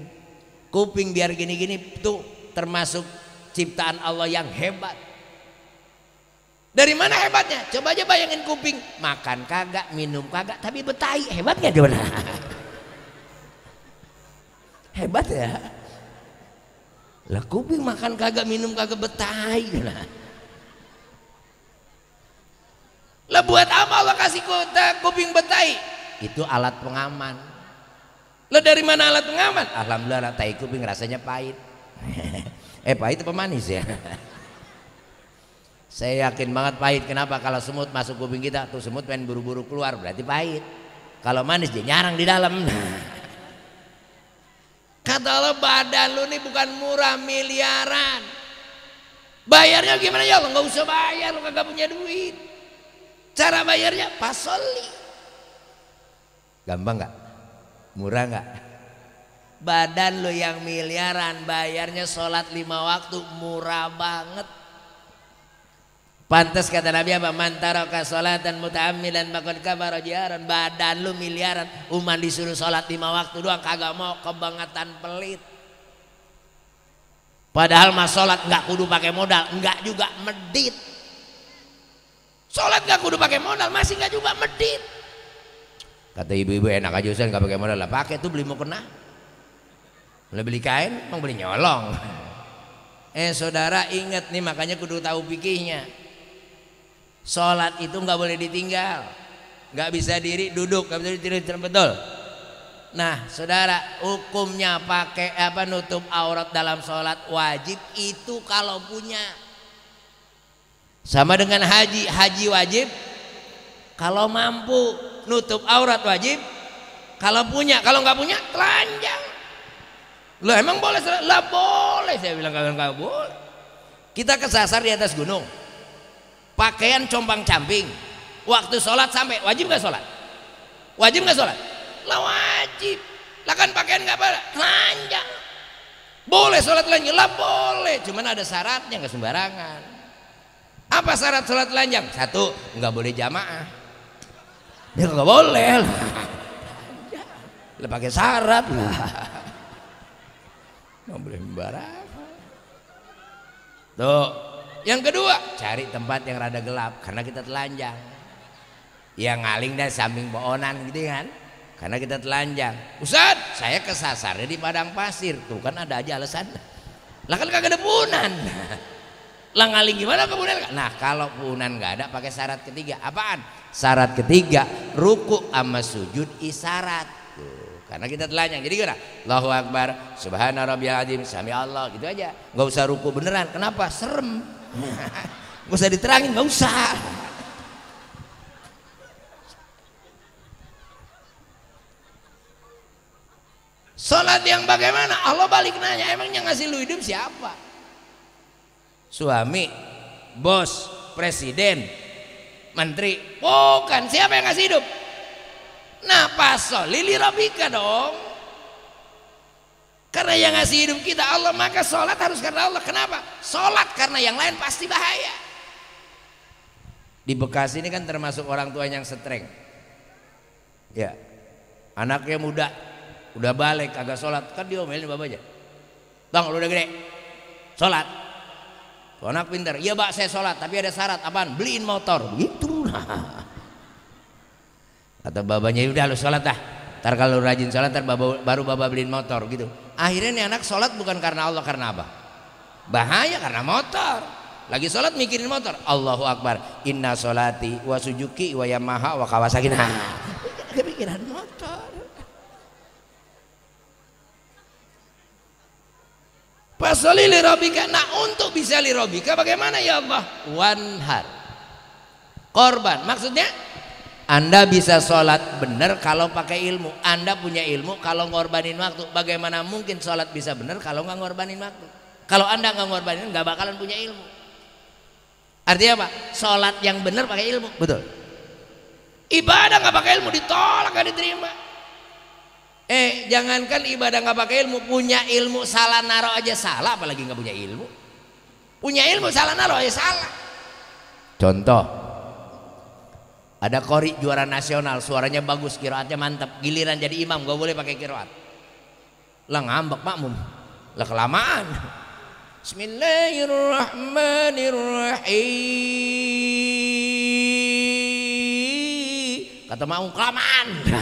Kuping biar gini-gini tuh termasuk ciptaan Allah yang hebat. Dari mana hebatnya? Coba aja bayangin kuping, makan kagak, minum kagak, tapi betai. Hebatnya gak mana? hebat ya lah kuping makan kagak minum kagak betah lah lah buat apa Allah kasih kota kuping betai itu alat pengaman lah dari mana alat pengaman alhamdulillah tai kuping rasanya pahit eh pahit apa manis ya saya yakin banget pahit kenapa kalau semut masuk kuping kita tuh semut pengen buru-buru keluar berarti pahit kalau manis dia nyarang di dalam Kata Allah badan lu nih bukan murah miliaran. Bayarnya gimana ya Allah? Gak usah bayar, lu kagak punya duit. Cara bayarnya pasoli. Gampang nggak? Murah nggak? Badan lu yang miliaran bayarnya sholat lima waktu murah banget. Pantas kata Nabi apa? Mantaroka sholatan muta'amilan bakon kabaro jiaran. Badan lu miliaran. Uman disuruh sholat lima waktu doang. Kagak mau kebangetan pelit. Padahal mah sholat nggak kudu pakai modal. Nggak juga medit. Sholat nggak kudu pakai modal. Masih nggak juga medit. Kata ibu-ibu enak aja usah nggak pakai modal lah. Pakai tuh beli mau kena. Lo beli kain, mau beli nyolong. Eh saudara ingat nih makanya kudu tahu pikirnya Sholat itu nggak boleh ditinggal, nggak bisa diri duduk, nggak bisa diri betul. Nah, saudara, hukumnya pakai apa nutup aurat dalam sholat wajib itu kalau punya. Sama dengan haji, haji wajib. Kalau mampu nutup aurat wajib. Kalau punya, kalau nggak punya telanjang. Lo emang boleh? Lah boleh saya bilang kalian nggak boleh. Kita kesasar di atas gunung pakaian combang camping waktu sholat sampai wajib nggak sholat wajib nggak sholat lah wajib lah kan pakaian nggak apa telanjang boleh sholat telanjang lah boleh cuman ada syaratnya nggak sembarangan apa syarat sholat telanjang satu nggak boleh jamaah ya nggak boleh lah lah pakai syarat lah nggak boleh sembarangan tuh yang kedua, cari tempat yang rada gelap karena kita telanjang. Yang ngaling dan samping boonan gitu kan. Karena kita telanjang. Ustaz, saya kesasar di padang pasir. Tuh kan ada aja alasan. Lah kan kagak ada punan. Lah ngaling gimana kemudian? Nah, kalau punan nggak ada pakai syarat ketiga. Apaan? Syarat ketiga, ruku sama sujud isyarat karena kita telanjang jadi gimana Allahu Akbar subhana rabbiyal azim sami Allah gitu aja Gak usah ruku beneran kenapa serem Gak usah diterangin, gak usah. Sholat yang bagaimana? Allah balik nanya, emangnya ngasih lu hidup siapa? Suami, bos, presiden, menteri. Bukan, siapa yang ngasih hidup? Nah, pasol, lili robika dong. Karena yang ngasih hidup kita Allah, maka sholat harus karena Allah. Kenapa? Sholat karena yang lain pasti bahaya. Di Bekasi ini kan termasuk orang tua yang setreng. Ya, anaknya muda, udah balik agak sholat, kan diomelin bapaknya. Bang, lu udah gede, sholat. Tuh anak pinter, iya bak saya sholat, tapi ada syarat, apaan? Beliin motor, gitu. Kata bapaknya, udah lu sholat dah, Ntar kalau rajin sholat ntar baba, baru bapak beliin motor gitu. Akhirnya nih anak sholat bukan karena Allah karena apa? Bahaya karena motor. Lagi sholat mikirin motor. Allahu Akbar. Inna sholati wa sujuki wa yamaha wa kawasaki. Nah, kepikiran motor. Pasoli li robika. Nah untuk bisa li robika bagaimana ya Allah? Wanhar. Korban. Maksudnya anda bisa sholat benar kalau pakai ilmu. Anda punya ilmu kalau ngorbanin waktu. Bagaimana mungkin sholat bisa benar kalau nggak ngorbanin waktu? Kalau Anda nggak ngorbanin nggak bakalan punya ilmu. Artinya apa? Sholat yang benar pakai ilmu. Betul. Ibadah nggak pakai ilmu ditolak nggak diterima. Eh jangankan ibadah nggak pakai ilmu punya ilmu salah naro aja salah apalagi nggak punya ilmu. Punya ilmu salah naro aja salah. Contoh ada kori juara nasional, suaranya bagus, kiroatnya mantap. Giliran jadi imam, gak boleh pakai kiroat Lah ngambek makmum. Lah kelamaan. Bismillahirrahmanirrahim. Kata makmum kelamaan.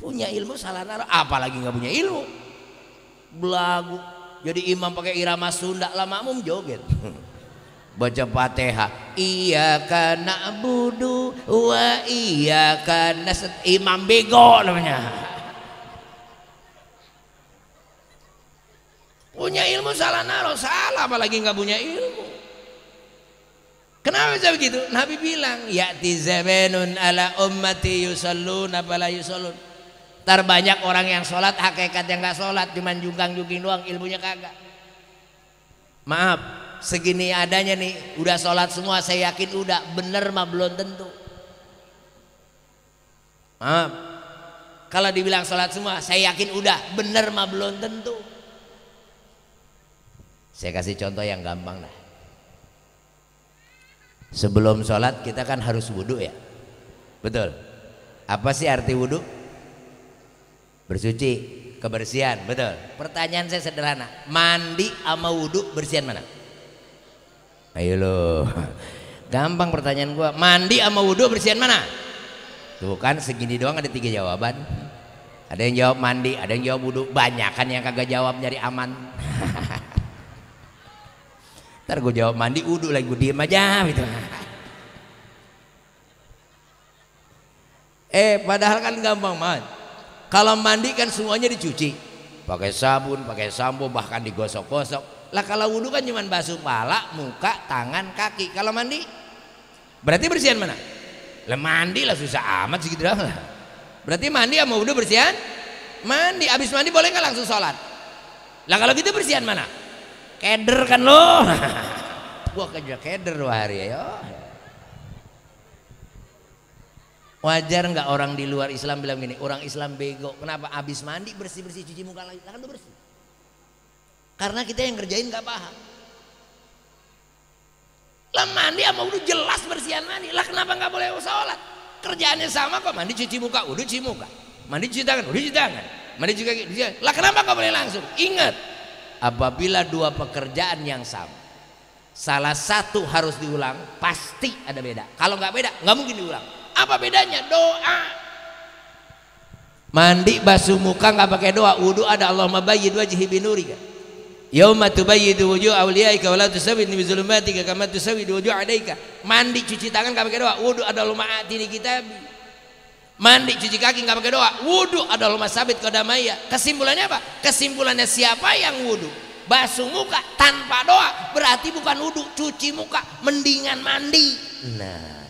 punya ilmu salah naruh, apalagi gak punya ilmu. Belagu. Jadi imam pakai irama Sunda lah makmum joget. baca Fatihah iya karena budu wa iya karena imam bego namanya punya ilmu salah naruh salah apalagi nggak punya ilmu kenapa bisa begitu Nabi bilang ya zamanun ala ummati yusallun apala yusallun tar banyak orang yang sholat hakikat yang nggak sholat cuman jungkang jungking doang ilmunya kagak maaf segini adanya nih udah sholat semua saya yakin udah bener mah belum tentu maaf kalau dibilang sholat semua saya yakin udah bener mah belum tentu saya kasih contoh yang gampang lah sebelum sholat kita kan harus wudhu ya betul apa sih arti wudhu bersuci kebersihan betul pertanyaan saya sederhana mandi ama wudhu bersihan mana Ayo lo. Gampang pertanyaan gua. Mandi sama wudhu bersihan mana? Tuh kan segini doang ada tiga jawaban. Ada yang jawab mandi, ada yang jawab wudhu. Banyak kan yang kagak jawab nyari aman. Ntar gue jawab mandi wudhu lagi gue diem aja gitu. Eh padahal kan gampang banget. Kalau mandi kan semuanya dicuci. Pakai sabun, pakai sampo, bahkan digosok-gosok lah kalau wudhu kan cuma basuh pala, muka, tangan, kaki. Kalau mandi berarti bersihan mana? Lah mandi lah susah amat segitu doang lah. Berarti mandi sama wudhu bersihan? Mandi, habis mandi boleh nggak langsung sholat? Lah kalau gitu bersihan mana? Keder kan lo. Gua kerja keder dua hari ya. Wajar nggak orang di luar Islam bilang gini, orang Islam bego. Kenapa? Abis mandi bersih bersih cuci muka lagi, lah kan tuh bersih. Karena kita yang ngerjain gak paham. Lah mandi sama wudhu jelas bersihan mandi. Lah kenapa gak boleh sholat? Kerjaannya sama kok mandi cuci muka, wudhu cuci muka. Mandi cuci tangan, wudhu cuci tangan. Mandi juga gitu, cuci tangan. Lah kenapa gak boleh langsung? Ingat, apabila dua pekerjaan yang sama, salah satu harus diulang, pasti ada beda. Kalau nggak beda, nggak mungkin diulang. Apa bedanya? Doa. Mandi basuh muka nggak pakai doa, wudhu ada Allah mabayi dua binuri kan? Yauma tubayyidu wujuh awliyaika wala la tusawid bi zulumatika kama tusawid wujuh adaika. Mandi cuci tangan enggak pakai doa. Wudu ada luma atini kita. Mandi cuci kaki enggak pakai doa. Wudu ada luma sabit maya. Kesimpulannya apa? Kesimpulannya siapa yang wudu? Basuh muka tanpa doa berarti bukan wudu, cuci muka mendingan mandi. Nah,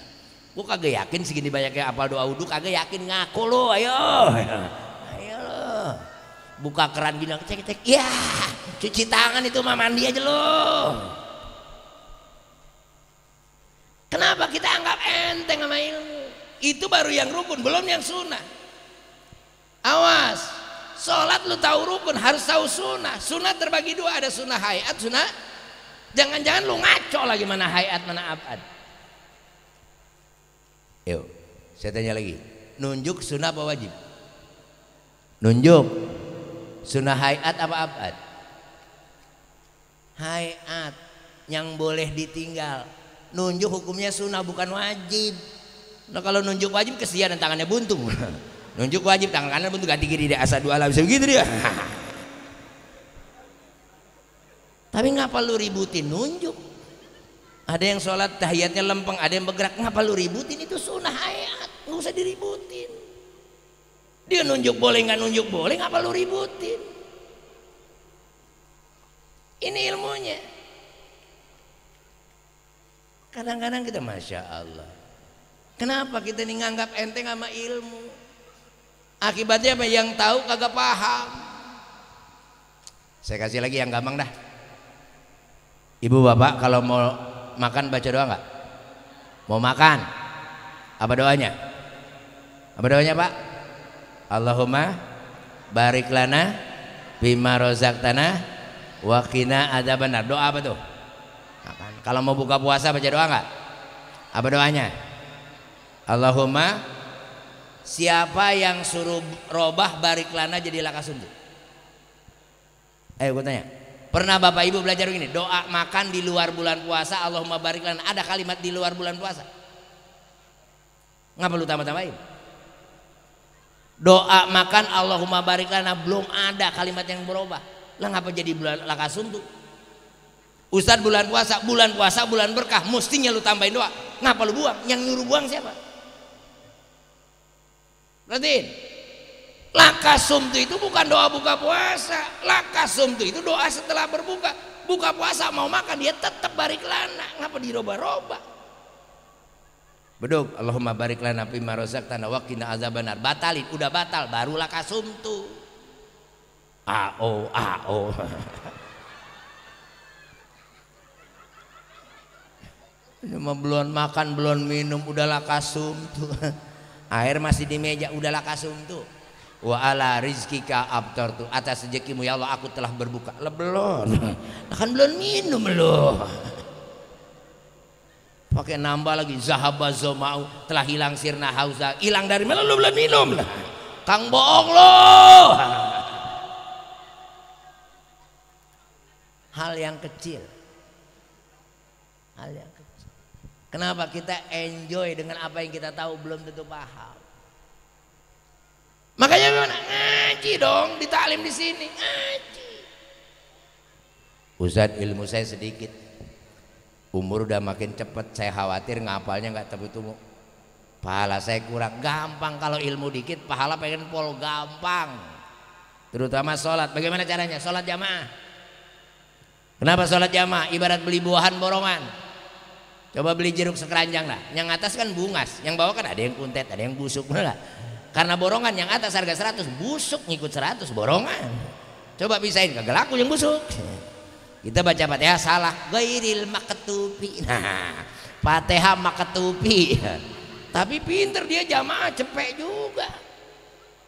gua kagak yakin segini banyaknya apal doa wudu kagak yakin ngaku lo ayo buka keran bilang cek cek ya cuci tangan itu mah mandi aja loh kenapa kita anggap enteng sama ilmu itu baru yang rukun belum yang sunnah awas sholat lu tahu rukun harus tahu sunnah sunnah terbagi dua ada sunnah hayat sunnah jangan-jangan lu ngaco lagi mana hayat mana abad yuk saya tanya lagi nunjuk sunnah apa wajib nunjuk Sunnah hayat apa abad? Hayat yang boleh ditinggal. Nunjuk hukumnya sunnah bukan wajib. Nah kalau nunjuk wajib kesian tangannya buntung. Nunjuk wajib tangan kanan buntung ganti kiri dia asal dua alam bisa begitu dia. Tapi ngapa lu ributin nunjuk? Ada yang sholat tahiyatnya lempeng, ada yang bergerak. Ngapa lu ributin? Itu sunnah hayat. Nggak usah diributin. Dia nunjuk boleh nggak nunjuk boleh nggak perlu ributin. Ini ilmunya. Kadang-kadang kita masya Allah. Kenapa kita ini nganggap enteng sama ilmu? Akibatnya apa? Yang tahu kagak paham. Saya kasih lagi yang gampang dah. Ibu bapak kalau mau makan baca doa nggak? Mau makan? Apa doanya? Apa doanya pak? Allahumma barik lana bima tanah wakina ada benar Doa apa tuh? Kalau mau buka puasa baca doa enggak? Apa doanya? Allahumma siapa yang suruh robah barik lana jadi laka tuh? Ayo gue tanya. Pernah Bapak Ibu belajar begini, doa makan di luar bulan puasa Allahumma barik lana. Ada kalimat di luar bulan puasa? Nggak perlu tambah-tambahin doa makan Allahumma barik belum ada kalimat yang berubah lah ngapa jadi bulan laka suntuk Ustadz bulan puasa bulan puasa bulan berkah mestinya lu tambahin doa ngapa lu buang yang nyuruh buang siapa berarti laka sumtu itu bukan doa buka puasa laka sumtu itu doa setelah berbuka buka puasa mau makan dia tetap barik lana ngapa diroba-roba Beduk Allahumma barik lana fi ma razaqtana wa qina azabannar. Batalin, udah batal barulah kasum tu AO AO. Cuma ya belum makan, belum minum, udahlah kasum tuh. Air masih di meja, udahlah kasum kasumtu. Wa ala rizkika abtar tuh. Atas rezekimu ya Allah aku telah berbuka. lebelon akan Kan belum minum loh pakai nambah lagi zahaba zomau telah hilang sirna hauza hilang dari mana lu belum minum lah kang bohong lo hal yang kecil hal yang kecil kenapa kita enjoy dengan apa yang kita tahu belum tentu paham makanya gimana ngaji dong ditalim di sini ngaji Ustaz ilmu saya sedikit umur udah makin cepet saya khawatir ngapalnya nggak temu-temu pahala saya kurang gampang kalau ilmu dikit pahala pengen pol gampang terutama sholat bagaimana caranya sholat jamaah kenapa sholat jamaah ibarat beli buahan borongan coba beli jeruk sekeranjang lah yang atas kan bungas yang bawah kan ada yang kuntet ada yang busuk lah karena borongan yang atas harga 100 busuk ngikut 100 borongan coba pisahin kagak laku yang busuk kita baca fatihah salah gairil maketupi nah fatihah maketupi tapi pinter dia jamaah cepet juga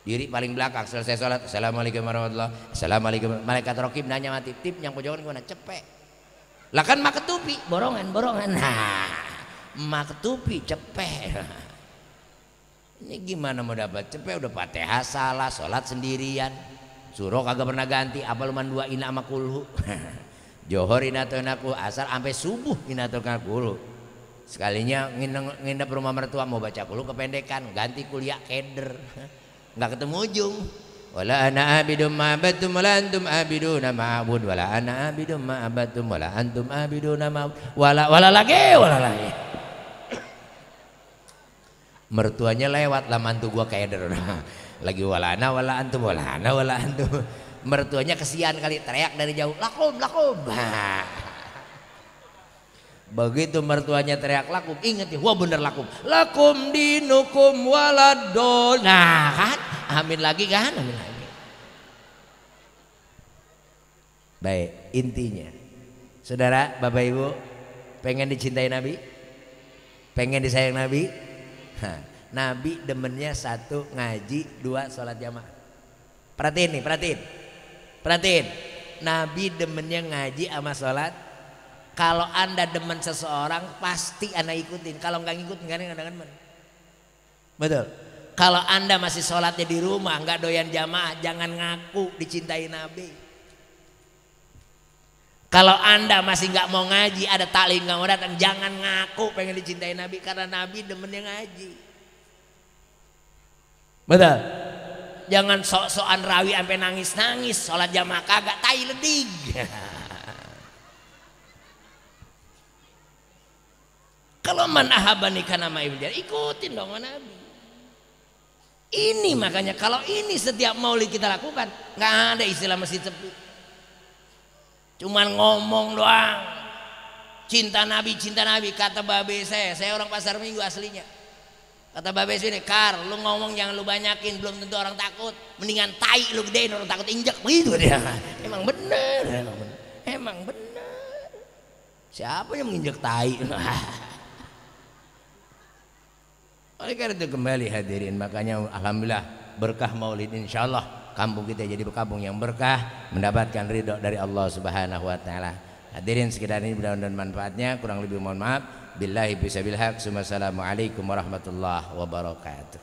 diri paling belakang selesai sholat assalamualaikum warahmatullah assalamualaikum malaikat rokim nanya mati tip yang pojokan gimana cepet lah kan maketupi borongan borongan nah maketupi cepet ini gimana mau dapat cepet udah fatihah salah sholat sendirian suruh kagak pernah ganti apa luman dua ina sama kulhu Johor inateun aku asar sampai subuh inateun lu. Sekalinya nginep, rumah mertua mau baca kulu kependekan, ganti kuliah keder. Enggak ketemu ujung. Wala ana abidum ma abattum wala antum abiduna ma abud wala ana abidum ma abattum wala antum abiduna ma wala wala lagi wala lagi. Mertuanya lewat lah mantu gua keder. Lagi wala ana wala antum wala ana wala antum mertuanya kesian kali teriak dari jauh lakum lakum begitu mertuanya teriak lakum inget ya wah bener lakum lakum dinukum waladona nah kan amin lagi kan amin lagi baik intinya saudara bapak ibu pengen dicintai nabi pengen disayang nabi nah, nabi demennya satu ngaji dua sholat jamaah perhatiin nih perhatiin Perhatiin, Nabi demennya ngaji sama sholat. Kalau anda demen seseorang pasti anda ikutin. Kalau nggak ngikutin kan anda demen. Betul. Kalau anda masih sholatnya di rumah nggak doyan jamaah, jangan ngaku dicintai Nabi. Kalau anda masih nggak mau ngaji, ada tali nggak mau datang, jangan ngaku pengen dicintai Nabi karena Nabi demennya ngaji. Betul jangan sok-sokan rawi sampai nangis-nangis sholat jamaah kagak tai ledig kalau man nama karena ibn ikutin dong nabi ini makanya kalau ini setiap maulid kita lakukan nggak ada istilah masih sepi cuman ngomong doang cinta nabi cinta nabi kata babe saya saya orang pasar minggu aslinya Kata Babe sini, Kar, lu ngomong jangan lu banyakin, belum tentu orang takut. Mendingan tai lu gedein orang takut injak begitu dia. Emang bener, emang bener. Emang bener. Siapa yang menginjak tai? Oleh karena itu kembali hadirin, makanya alhamdulillah berkah Maulid insyaallah kampung kita jadi kampung yang berkah, mendapatkan ridho dari Allah Subhanahu wa taala. Hadirin sekitar ini mudah-mudahan manfaatnya, kurang lebih mohon maaf billahi bisabil haq. Assalamualaikum warahmatullahi wabarakatuh.